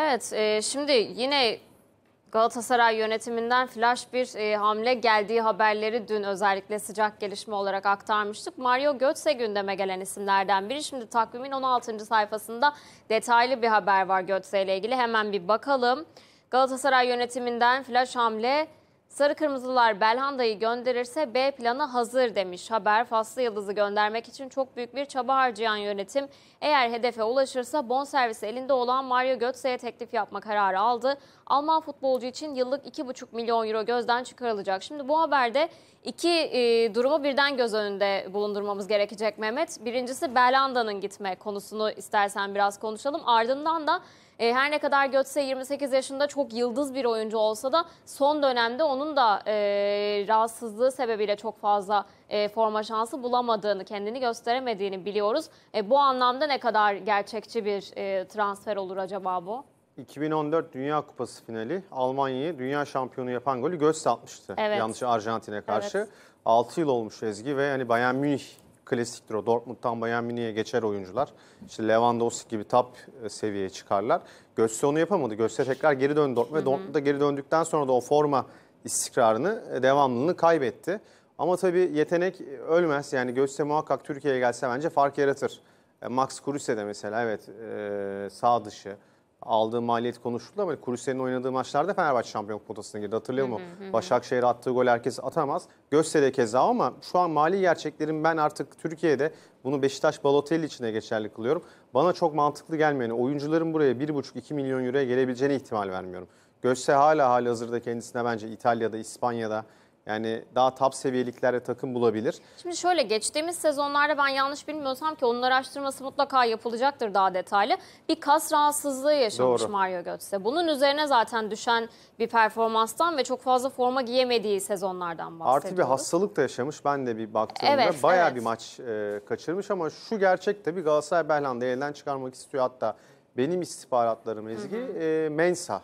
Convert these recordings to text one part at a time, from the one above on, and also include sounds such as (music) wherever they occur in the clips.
Evet e, şimdi yine Galatasaray yönetiminden flash bir e, hamle geldiği haberleri dün özellikle sıcak gelişme olarak aktarmıştık. Mario Götze gündeme gelen isimlerden biri. Şimdi takvimin 16. sayfasında detaylı bir haber var Götze ile ilgili. Hemen bir bakalım. Galatasaray yönetiminden flash hamle Sarı Kırmızılar Belhanda'yı gönderirse B planı hazır demiş. Haber Faslı Yıldız'ı göndermek için çok büyük bir çaba harcayan yönetim eğer hedefe ulaşırsa bonservis elinde olan Mario Götze'ye teklif yapma kararı aldı. Alman futbolcu için yıllık 2,5 milyon euro gözden çıkarılacak. Şimdi bu haberde iki e, durumu birden göz önünde bulundurmamız gerekecek Mehmet. Birincisi Belhanda'nın gitme konusunu istersen biraz konuşalım. Ardından da e, her ne kadar Götze 28 yaşında çok yıldız bir oyuncu olsa da son dönemde onun da e, rahatsızlığı sebebiyle çok fazla e, forma şansı bulamadığını, kendini gösteremediğini biliyoruz. E, bu anlamda ne kadar gerçekçi bir e, transfer olur acaba bu? 2014 Dünya Kupası finali Almanya'yı dünya şampiyonu yapan golü Götze atmıştı. Evet. Yanlış Arjantin'e karşı. Evet. 6 yıl olmuş Ezgi ve hani Bayern Münih klasiktir o. Dortmund'dan Bayern Münih'e geçer oyuncular. İşte Lewandowski gibi top e, seviyeye çıkarlar. Götze onu yapamadı. Götze tekrar geri döndü Dortmund'a Dortmund'da geri döndükten sonra da o forma istikrarını, e, devamlılığını kaybetti. Ama tabii yetenek e, ölmez. Yani Götze muhakkak Türkiye'ye gelse bence fark yaratır. Max Kruse de mesela evet sağ dışı aldığı maliyet konuşuldu ama Kuruse'nin oynadığı maçlarda Fenerbahçe şampiyon potasına girdi. Hatırlıyor musun? Başakşehir attığı gol herkes atamaz. Göztepe keza ama şu an mali gerçeklerin ben artık Türkiye'de bunu Beşiktaş Balotelli için de geçerli kılıyorum. Bana çok mantıklı gelmeyeni oyuncuların buraya 1,5-2 milyon euroya gelebileceğine ihtimal vermiyorum. Göztepe hala hali hazırda kendisine bence İtalya'da, İspanya'da yani daha top seviyeliklerde takım bulabilir. Şimdi şöyle geçtiğimiz sezonlarda ben yanlış bilmiyorsam ki onun araştırması mutlaka yapılacaktır daha detaylı. Bir kas rahatsızlığı yaşamış Doğru. Mario Götze. Bunun üzerine zaten düşen bir performanstan ve çok fazla forma giyemediği sezonlardan bahsediyoruz. Artı bir hastalık da yaşamış. Ben de bir baktığımda evet, bayağı evet. bir maç e, kaçırmış ama şu gerçek tabii Galatasaray Belhanda'yı elden çıkarmak istiyor. Hatta benim istihbaratlarım Ezgi E, Mensa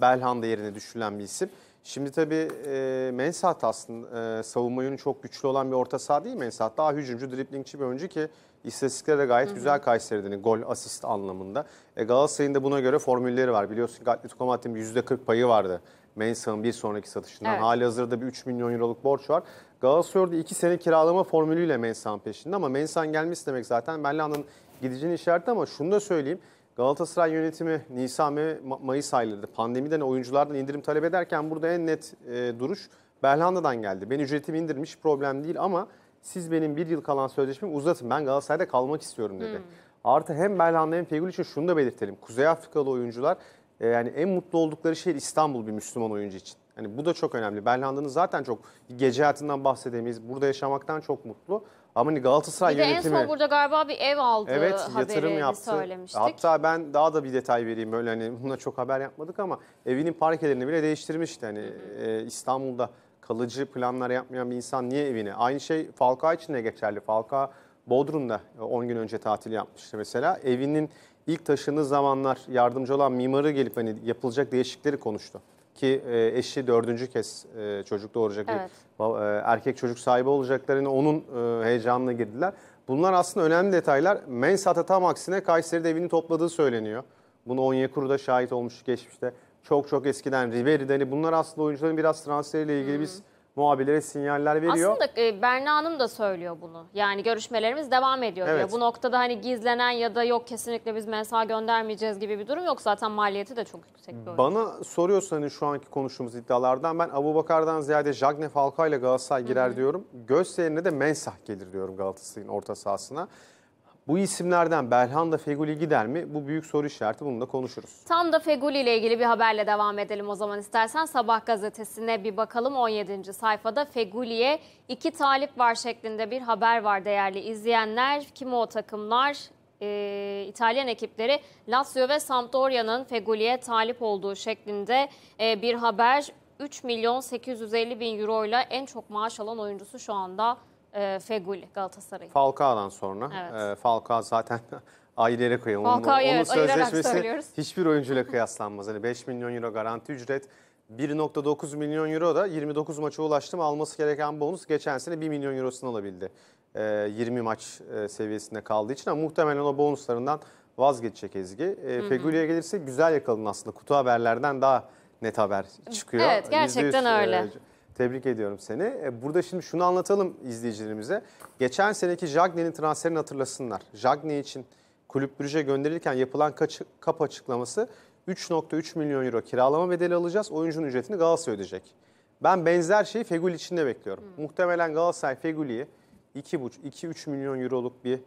Belhanda yerine düşülen bir isim. Şimdi tabii e, Mensah aslında e, savunma yönü çok güçlü olan bir orta saha değil Mensah. Daha hücumcu, driplingçi bir oyuncu ki istatistiklere de gayet hı hı. güzel Kayseri'de gol, asist anlamında. E, Galatasaray'ın da buna göre formülleri var. Biliyorsun ki Atletico Madrid'in %40 payı vardı Mensah'ın bir sonraki satışından. Evet. Hali hazırda bir 3 milyon euroluk borç var. Galatasaray orada 2 sene kiralama formülüyle Mensah'ın peşinde ama Mensah'ın gelmesi demek zaten Berlana'nın gideceğini işareti ama şunu da söyleyeyim. Galatasaray yönetimi Nisan ve Mayıs aylarında pandemiden oyunculardan indirim talep ederken burada en net e, duruş Berlanda'dan geldi. Ben ücretimi indirmiş problem değil ama siz benim bir yıl kalan sözleşmemi uzatın ben Galatasaray'da kalmak istiyorum dedi. Hmm. Artı hem Berlanda hem Fegül için şunu da belirtelim. Kuzey Afrikalı oyuncular e, yani en mutlu oldukları şehir İstanbul bir Müslüman oyuncu için. Hani bu da çok önemli. Belhanda'nın zaten çok gece hayatından bahsedemeyiz. Burada yaşamaktan çok mutlu. Ama hani Galatasaray bir de yönetimi... en son burada galiba bir ev aldı evet, yatırım yaptı. söylemiştik. Hatta ben daha da bir detay vereyim. Böyle hani buna çok haber yapmadık ama evinin parkelerini bile değiştirmişti. Hani e, İstanbul'da kalıcı planlar yapmayan bir insan niye evine? Aynı şey Falcao için de geçerli. Falcao Bodrum'da 10 gün önce tatil yapmıştı mesela. Evinin ilk taşındığı zamanlar yardımcı olan mimarı gelip hani yapılacak değişikleri konuştu ki e, eşi dördüncü kez e, çocuk doğuracak evet. bir e, erkek çocuk sahibi olacaklarını onun heyecanına girdiler. Bunlar aslında önemli detaylar. Mensat'a tam aksine Kayseri'de evini topladığı söyleniyor. Bunu Onyekuru da şahit olmuş geçmişte. Çok çok eskiden Ribery'den hani bunlar aslında oyuncuların biraz transferiyle ilgili hmm. biz muhabirlere sinyaller veriyor. Aslında e, Berna Hanım da söylüyor bunu. Yani görüşmelerimiz devam ediyor evet. diyor. Bu noktada hani gizlenen ya da yok kesinlikle biz mensa göndermeyeceğiz gibi bir durum yok. Zaten maliyeti de çok yüksek bir Bana soruyorsun hani şu anki konuştuğumuz iddialardan ben Abu Bakar'dan ziyade Jagne Falcao ile Galatasaray girer Hı-hı. diyorum. Göz de Mensah gelir diyorum Galatasaray'ın orta sahasına. Bu isimlerden Belhanda Feguli gider mi? Bu büyük soru işareti. Bunu da konuşuruz. Tam da Feguli ile ilgili bir haberle devam edelim o zaman istersen. Sabah gazetesine bir bakalım. 17. sayfada Feguli'ye iki talip var şeklinde bir haber var değerli izleyenler. Kim o takımlar? e, İtalyan ekipleri Lazio ve Sampdoria'nın Feguli'ye talip olduğu şeklinde e, bir haber. 3 milyon 850 bin euro ile en çok maaş alan oyuncusu şu anda e, ee, Feguli Galatasaray. Falcao'dan sonra. Evet. E, Falcao zaten (laughs) ayrı yere koyalım. Falcao, onun, evet, onun sözleşmesi hiçbir oyuncuyla kıyaslanmaz. Hani 5 milyon euro garanti ücret 1.9 milyon euro da 29 maça ulaştı mı alması gereken bonus geçen sene 1 milyon eurosunu alabildi. E, ee, 20 maç e, seviyesinde kaldığı için ama muhtemelen o bonuslarından vazgeçecek Ezgi. E, Fegüli'ye gelirse güzel yakalın aslında. Kutu haberlerden daha net haber çıkıyor. Evet gerçekten %100, öyle. E, Tebrik ediyorum seni. E, burada şimdi şunu anlatalım izleyicilerimize. Geçen seneki Jagne'nin transferini hatırlasınlar. Jagne için kulüp Brüj'e gönderilirken yapılan kap açıklaması 3.3 milyon euro kiralama bedeli alacağız. Oyuncunun ücretini Galatasaray ödeyecek. Ben benzer şeyi Fegül için de bekliyorum. Hmm. Muhtemelen Galatasaray Fegül'ü 25 23 milyon euroluk bir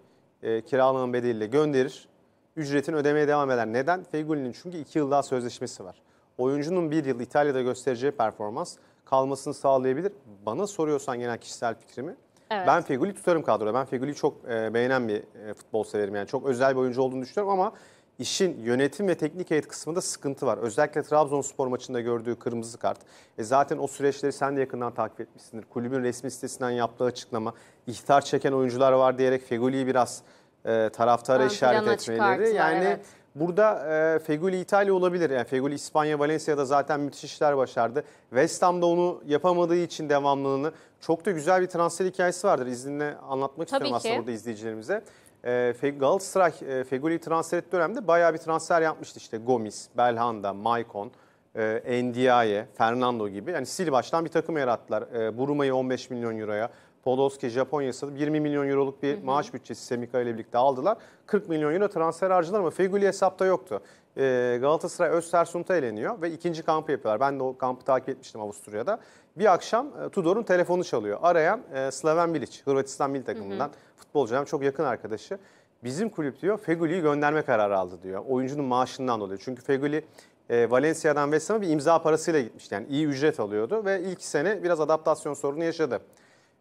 e, kiralama bedeliyle gönderir. Ücretini ödemeye devam eder. Neden? Fegül'ün çünkü 2 yıl daha sözleşmesi var. Oyuncunun 1 yıl İtalya'da göstereceği performans kalmasını sağlayabilir. Bana soruyorsan genel kişisel fikrimi. Evet. Ben Feguli tutarım kadroda. Ben Feguli'yi çok e, beğenen bir e, futbol severim. Yani çok özel bir oyuncu olduğunu düşünüyorum ama işin yönetim ve teknik heyet kısmında sıkıntı var. Özellikle Trabzonspor maçında gördüğü kırmızı kart. E zaten o süreçleri sen de yakından takip etmişsindir. Kulübün resmi sitesinden yaptığı açıklama, ihtar çeken oyuncular var diyerek Feguli'yi biraz e, taraftara Ön işaret etmeleri. Yani evet. Burada e, Feguli İtalya olabilir. Yani Feguli İspanya Valencia'da zaten müthiş işler başardı. West Ham'da onu yapamadığı için devamlılığını çok da güzel bir transfer hikayesi vardır. İzninle anlatmak Tabii istiyorum ki. aslında burada izleyicilerimize. E, Galatasaray e, Feguli transfer etti dönemde bayağı bir transfer yapmıştı işte. Gomis, Belhanda, Maicon, e, Ndiaye, Fernando gibi. Yani sil baştan bir takım yarattılar. E, Buruma'yı 15 milyon euroya, Podolski Japonya sanırım 20 milyon euroluk bir hı hı. maaş bütçesi Semika ile birlikte aldılar. 40 milyon euro transfer harcadılar ama Feguli hesapta yoktu. Ee, Galatasaray Östersund'a eleniyor ve ikinci kampı yapıyorlar. Ben de o kampı takip etmiştim Avusturya'da. Bir akşam e, Tudor'un telefonu çalıyor. Arayan e, Slaven Bilic, Hırvatistan milli takımından futbolcu çok yakın arkadaşı. Bizim kulüp diyor Feguli'yi gönderme kararı aldı diyor. Oyuncunun maaşından dolayı. Çünkü Feguli e, Valencia'dan West Ham'a bir imza parasıyla gitmişti. Yani iyi ücret alıyordu ve ilk sene biraz adaptasyon sorunu yaşadı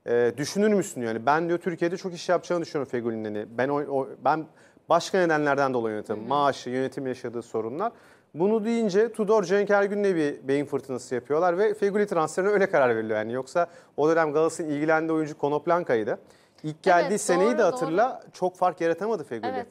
e, düşünür müsün yani ben diyor Türkiye'de çok iş yapacağını düşünüyorum Fegülin'in. Hani. Ben o, o, ben başka nedenlerden dolayı yönetim, maaşı, yönetim yaşadığı sorunlar. Bunu deyince Tudor Cenk Ergün'le bir beyin fırtınası yapıyorlar ve Fegüli transferine öyle karar veriliyor. Yani yoksa o dönem Galatasaray'ın ilgilendiği oyuncu Konoplanka'ydı. İlk geldiği evet, seneyi doğru, de hatırla doğru. çok fark yaratamadı Fegüli. Evet.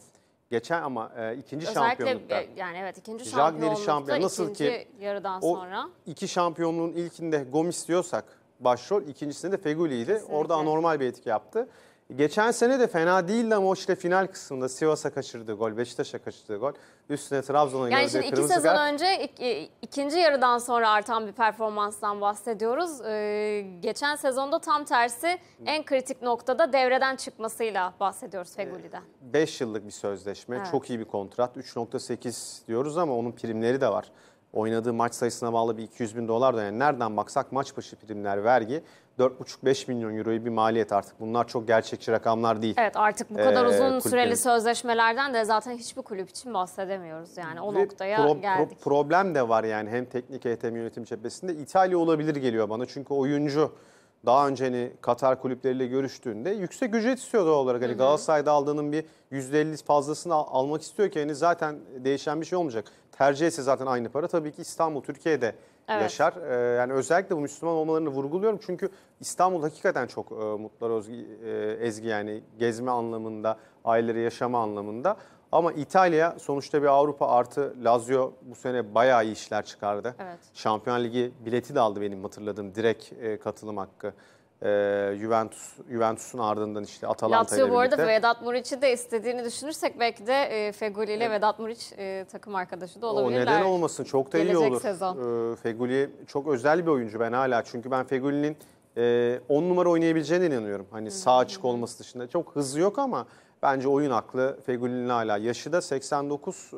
Geçen ama e, ikinci Özellikle, şampiyonlukta. E, yani evet ikinci şampiyonlukta şampiyon. Nasıl ikinci ki, yarıdan sonra. O iki şampiyonluğun ilkinde Gomis diyorsak başrol. İkincisinde de Feguli'ydi. Kesinlikle. Orada anormal bir etki yaptı. Geçen sene de fena değildi ama o işte final kısmında Sivas'a kaçırdığı gol, Beşiktaş'a kaçırdığı gol. Üstüne Trabzon'a yani şimdi iki sezon önce ik, e, ikinci yarıdan sonra artan bir performanstan bahsediyoruz. Ee, geçen sezonda tam tersi en kritik noktada devreden çıkmasıyla bahsediyoruz Feguli'den. 5 ee, yıllık bir sözleşme, evet. çok iyi bir kontrat. 3.8 diyoruz ama onun primleri de var oynadığı maç sayısına bağlı bir 200 bin dolar da yani nereden baksak maç başı primler vergi 4,5-5 milyon euroyu bir maliyet artık. Bunlar çok gerçekçi rakamlar değil. Evet artık bu kadar ee, uzun süreli sözleşmelerden de zaten hiçbir kulüp için bahsedemiyoruz. Yani o Ve noktaya pro- geldik. Pro- problem de var yani hem teknik hem yönetim cephesinde. İtalya olabilir geliyor bana çünkü oyuncu daha önce hani Katar kulüpleriyle görüştüğünde yüksek ücret istiyor doğal olarak. Hani Galatasaray'da aldığının bir %50 fazlasını al almak istiyor ki hani zaten değişen bir şey olmayacak. Tercih etse zaten aynı para. Tabii ki İstanbul, Türkiye'de evet. yaşar. Ee, yani özellikle bu Müslüman olmalarını vurguluyorum. Çünkü İstanbul hakikaten çok e, mutlar e, Ezgi yani gezme anlamında, aileleri yaşama anlamında. Ama İtalya sonuçta bir Avrupa artı Lazio bu sene bayağı iyi işler çıkardı. Evet. Şampiyon Ligi bileti de aldı benim hatırladığım direkt e, katılım hakkı. E, Juventus Juventus'un ardından işte Atalanta ile birlikte. Lazio bu arada Vedat Muriç'i de istediğini düşünürsek belki de e, Fegoli ile evet. Vedat Muriç e, takım arkadaşı da olabilirler. O neden olmasın çok da iyi olur. Sezon. E, Fegoli çok özel bir oyuncu ben hala çünkü ben Fegoli'nin 10 e, numara oynayabileceğine inanıyorum. Hani Hı -hı. sağ açık olması dışında çok hızlı yok ama Bence oyun aklı Fegül'ün hala. Yaşı da 89 e,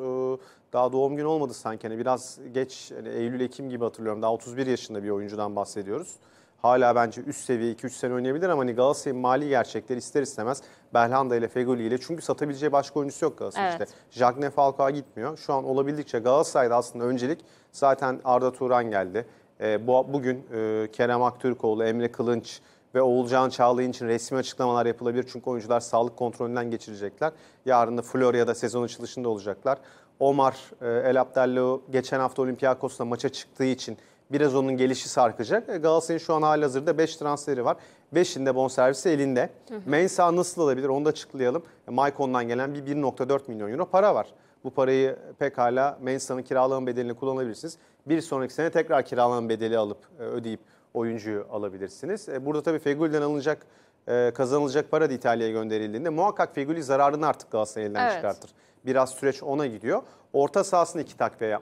daha doğum günü olmadı sanki. Hani biraz geç hani Eylül-Ekim gibi hatırlıyorum. Daha 31 yaşında bir oyuncudan bahsediyoruz. Hala bence üst seviye 2-3 sene oynayabilir ama hani Galatasaray'ın mali gerçekleri ister istemez Belhanda ile Fegoli ile çünkü satabileceği başka oyuncusu yok Galatasaray'da. Evet. İşte Jagne Falcao gitmiyor. Şu an olabildikçe Galatasaray'da aslında öncelik zaten Arda Turan geldi. E, bu, bugün e, Kerem Aktürkoğlu, Emre Kılınç, ve Oğulcan Çağlayan için resmi açıklamalar yapılabilir. Çünkü oyuncular sağlık kontrolünden geçirecekler. Yarın da Florya'da sezon açılışında olacaklar. Omar e, El Abdello geçen hafta Olympiakos'la maça çıktığı için biraz onun gelişi sarkacak. E, Galatasaray'ın şu an hali hazırda 5 transferi var. 5'inde bonservisi elinde. Hı Mensa nasıl alabilir onu da açıklayalım. E, Maicon'dan gelen bir 1.4 milyon euro para var. Bu parayı pekala Mensa'nın kiralama bedelini kullanabilirsiniz. Bir sonraki sene tekrar kiralama bedeli alıp ödeyip oyuncuyu alabilirsiniz. E, burada tabii Fegül'den alınacak e, kazanılacak para da İtalya'ya gönderildiğinde muhakkak Fegül'ü zararını artık Galatasaray elinden evet. çıkartır. Biraz süreç ona gidiyor. Orta sahasını iki takviye yapmak.